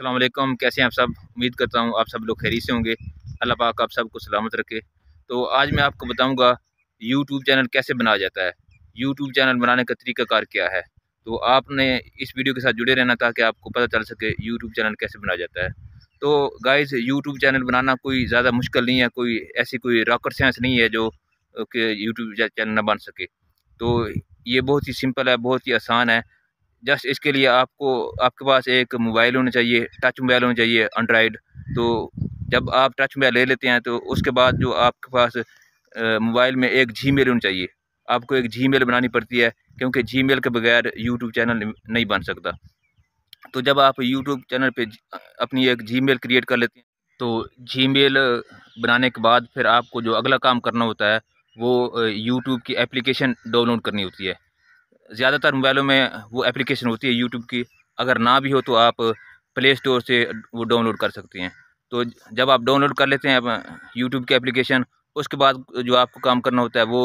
अल्लाम कैसे हैं आप सब उम्मीद करता हूँ आप सब लोग खैरी से होंगे अल्लाह पाक आप सबको सलामत रखे तो आज मैं आपको बताऊँगा यूट्यूब चैनल कैसे बनाया जाता है यूट्यूब चैनल बनाने का तरीकाकार क्या है तो आपने इस वीडियो के साथ जुड़े रहना ताकि आपको पता चल सके यूट्यूब चैनल कैसे बनाया जाता है तो गाइज़ यूट्यूब चैनल बनाना कोई ज़्यादा मुश्किल नहीं है कोई ऐसी कोई रॉकेट साइंस नहीं है जो कि यूट्यूब चैनल ना बन सके तो ये बहुत ही सिंपल है बहुत ही आसान है जस्ट इसके लिए आपको आपके पास एक मोबाइल होना चाहिए टच मोबाइल होना चाहिए एंड्राइड तो जब आप टच मोबाइल ले लेते हैं तो उसके बाद जो आपके पास मोबाइल में एक जी मेल होना चाहिए आपको एक जी मेल बनानी पड़ती है क्योंकि जी मेल के बगैर यूट्यूब चैनल नहीं बन सकता तो जब आप यूट्यूब चैनल पर अपनी एक जी मेल क्रिएट कर लेते हैं तो जी मेल बनाने के बाद फिर आपको जो अगला काम करना होता है वो यूट्यूब की एप्लीकेशन डाउनलोड करनी होती है ज़्यादातर मोबाइलों में वो एप्लीकेशन होती है यूट्यूब की अगर ना भी हो तो आप प्ले स्टोर से वो डाउनलोड कर सकते हैं तो जब आप डाउनलोड कर लेते हैं यूट्यूब की एप्लीकेशन उसके बाद जो आपको काम करना होता है वो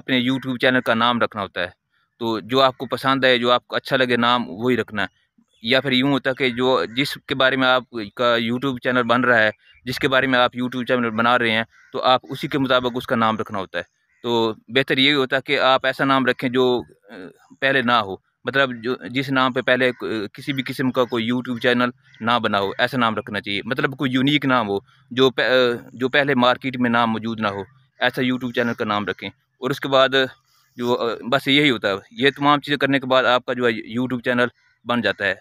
अपने यूट्यूब चैनल का नाम रखना होता है तो जो आपको पसंद है जो आपको अच्छा लगे नाम वही रखना है या फिर यूँ होता है कि जो जिसके बारे में आपका यूट्यूब चैनल बन रहा है जिसके बारे में आप यूट्यूब चैनल बना रहे हैं तो आप उसी के मुताबिक उसका नाम रखना होता है तो बेहतर यही होता कि आप ऐसा नाम रखें जो पहले ना हो मतलब जो जिस नाम पे पहले किसी भी किस्म का कोई यूट्यूब चैनल ना बना हो ऐसा नाम रखना चाहिए मतलब कोई यूनिक नाम हो जो जो पहले मार्केट में नाम मौजूद ना हो ऐसा यूट्यूब चैनल का नाम रखें और उसके बाद जो बस यही होता है ये तमाम चीज़ें करने के बाद आपका जो है यूट्यूब चैनल बन जाता है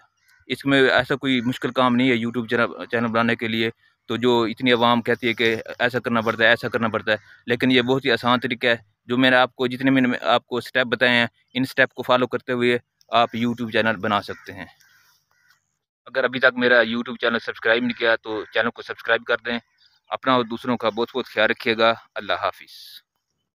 इसमें ऐसा कोई मुश्किल काम नहीं है यूट्यूब चैनल चैनल बनाने के लिए तो जो इतनी आवाम कहती है कि ऐसा करना पड़ता है ऐसा करना पड़ता है लेकिन ये बहुत ही आसान तरीका है जो मैंने आपको जितने मैंने आपको स्टेप बताए हैं इन स्टेप को फॉलो करते हुए आप यूट्यूब चैनल बना सकते हैं अगर अभी तक मेरा यूट्यूब चैनल सब्सक्राइब नहीं किया तो चैनल को सब्सक्राइब कर दें अपना और दूसरों का बहुत बहुत ख्याल रखिएगा अल्लाह हाफिज़